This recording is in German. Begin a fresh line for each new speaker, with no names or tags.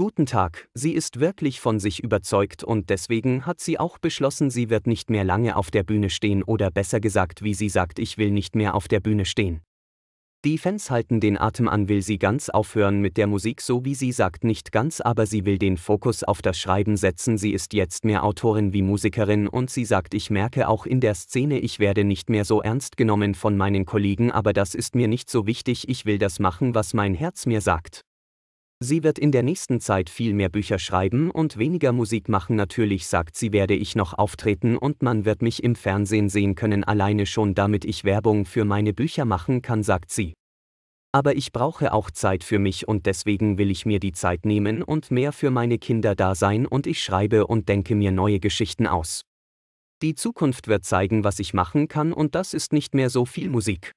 Guten Tag, sie ist wirklich von sich überzeugt und deswegen hat sie auch beschlossen, sie wird nicht mehr lange auf der Bühne stehen oder besser gesagt, wie sie sagt, ich will nicht mehr auf der Bühne stehen. Die Fans halten den Atem an, will sie ganz aufhören mit der Musik, so wie sie sagt, nicht ganz, aber sie will den Fokus auf das Schreiben setzen. Sie ist jetzt mehr Autorin wie Musikerin und sie sagt, ich merke auch in der Szene, ich werde nicht mehr so ernst genommen von meinen Kollegen, aber das ist mir nicht so wichtig, ich will das machen, was mein Herz mir sagt. Sie wird in der nächsten Zeit viel mehr Bücher schreiben und weniger Musik machen. Natürlich sagt sie, werde ich noch auftreten und man wird mich im Fernsehen sehen können, alleine schon damit ich Werbung für meine Bücher machen kann, sagt sie. Aber ich brauche auch Zeit für mich und deswegen will ich mir die Zeit nehmen und mehr für meine Kinder da sein und ich schreibe und denke mir neue Geschichten aus. Die Zukunft wird zeigen, was ich machen kann und das ist nicht mehr so viel Musik.